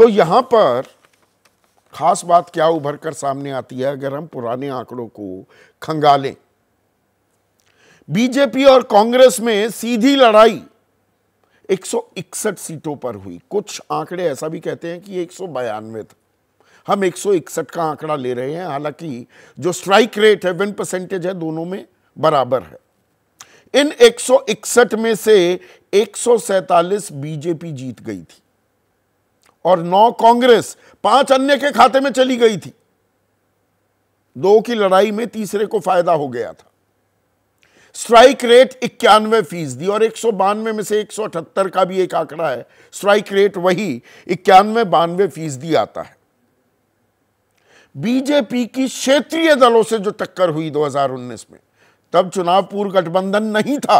तो यहां पर खास बात क्या उभर कर सामने आती है अगर हम पुराने आंकड़ों को खंगालें बीजेपी और कांग्रेस में सीधी लड़ाई 161 सीटों पर हुई कुछ आंकड़े ऐसा भी कहते हैं कि एक सौ था हम 161 का आंकड़ा ले रहे हैं हालांकि जो स्ट्राइक रेट है विन परसेंटेज है दोनों में बराबर है इन 161 में से एक बीजेपी जीत गई थी और नौ कांग्रेस पांच अन्य के खाते में चली गई थी दो की लड़ाई में तीसरे को फायदा हो गया था स्ट्राइक रेट इक्यानवे फीसदी और एक सौ बानवे में से एक सौ अठहत्तर का भी एक आंकड़ा है स्ट्राइक रेट वही इक्यानवे बानवे फीसदी आता है बीजेपी की क्षेत्रीय दलों से जो टक्कर हुई 2019 में तब चुनाव पूर्व गठबंधन नहीं था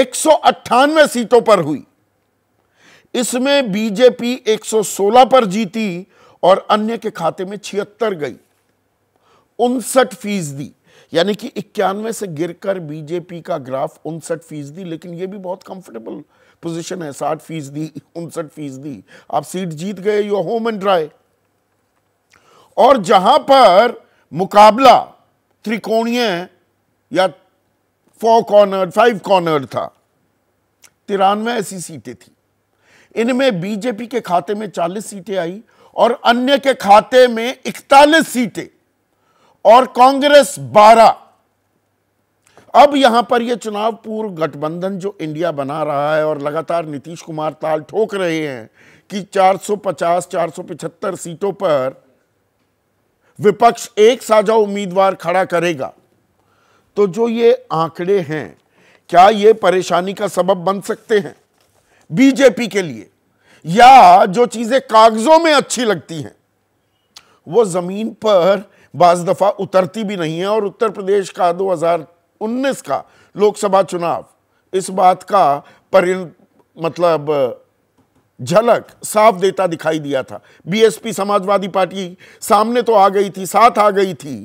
एक सीटों पर हुई इसमें बीजेपी 116 पर जीती और अन्य के खाते में छिहत्तर गई उनसठ फीसदी यानी कि इक्यानवे से गिरकर बीजेपी का ग्राफ उनसठ फीसदी लेकिन यह भी बहुत कंफर्टेबल पोजीशन है साठ फीसदी उनसठ फीसदी आप सीट जीत गए यो होम एंड ड्राई और जहां पर मुकाबला त्रिकोणीय या फोर कॉर्नर फाइव कॉर्नर था तिरानवे ऐसी सीटें थी इनमें बीजेपी के खाते में 40 सीटें आई और अन्य के खाते में 41 सीटें और कांग्रेस 12 अब यहां पर यह चुनाव पूर्व गठबंधन जो इंडिया बना रहा है और लगातार नीतीश कुमार ताल ठोक रहे हैं कि 450 475 सीटों पर विपक्ष एक साझा उम्मीदवार खड़ा करेगा तो जो ये आंकड़े हैं क्या ये परेशानी का सबब बन सकते हैं बीजेपी के लिए या जो चीजें कागजों में अच्छी लगती हैं वो जमीन पर बाज दफा उतरती भी नहीं है और उत्तर प्रदेश का 2019 का लोकसभा चुनाव इस बात का परि मतलब झलक साफ देता दिखाई दिया था बीएसपी समाजवादी पार्टी सामने तो आ गई थी साथ आ गई थी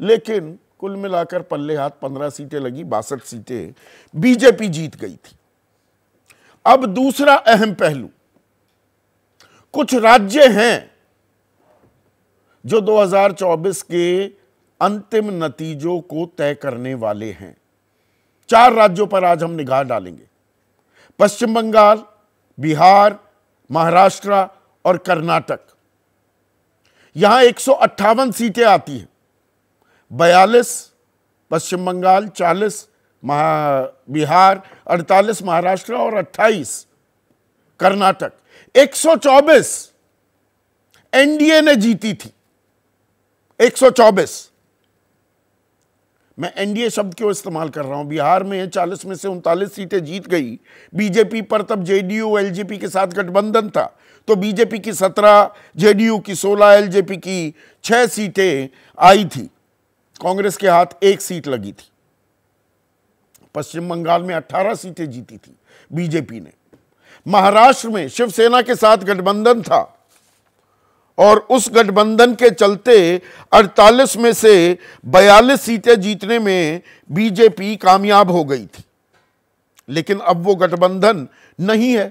लेकिन कुल मिलाकर पल्ले हाथ पंद्रह सीटें लगी बासठ सीटें बीजेपी जीत गई थी अब दूसरा अहम पहलू कुछ राज्य हैं जो 2024 के अंतिम नतीजों को तय करने वाले हैं चार राज्यों पर आज हम निगाह डालेंगे पश्चिम बंगाल बिहार महाराष्ट्र और कर्नाटक यहां एक सीटें आती हैं बयालीस पश्चिम बंगाल महा बिहार 48 महाराष्ट्र और 28 कर्नाटक 124 एनडीए ने जीती थी 124 मैं एनडीए शब्द क्यों इस्तेमाल कर रहा हूं बिहार में 40 में से उनतालीस सीटें जीत गई बीजेपी पर तब जेडीयू एलजेपी के साथ गठबंधन था तो बीजेपी की 17 जेडीयू की 16 एलजेपी की 6 सीटें आई थी कांग्रेस के हाथ एक सीट लगी थी पश्चिम बंगाल में 18 सीटें जीती थी बीजेपी ने महाराष्ट्र में शिवसेना के साथ गठबंधन था और उस गठबंधन के चलते 48 में से 42 सीटें जीतने में बीजेपी कामयाब हो गई थी लेकिन अब वो गठबंधन नहीं है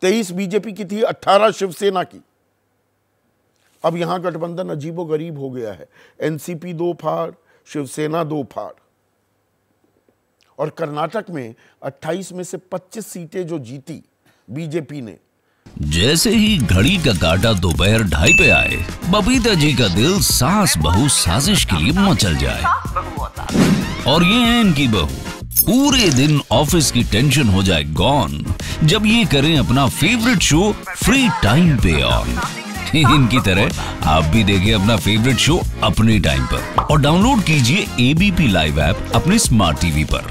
तेईस बीजेपी की थी अट्ठारह शिवसेना की अब यहां गठबंधन अजीबो गरीब हो गया है एनसीपी दो फाड़ शिवसेना दो फाड़ और कर्नाटक में 28 में से 25 सीटें जो जीती बीजेपी ने जैसे ही घड़ी का काटा दोपहर ढाई पे आए बबीता जी का दिल सास बहु साजिश के लिए मचल जाए और ये है इनकी बहु पूरे दिन ऑफिस की टेंशन हो जाए गॉन जब ये करें अपना फेवरेट शो फ्री टाइम पे ऑन इनकी तरह आप भी देखें अपना फेवरेट शो अपने टाइम पर और डाउनलोड कीजिए एबीपी लाइव ऐप अपने स्मार्ट टीवी पर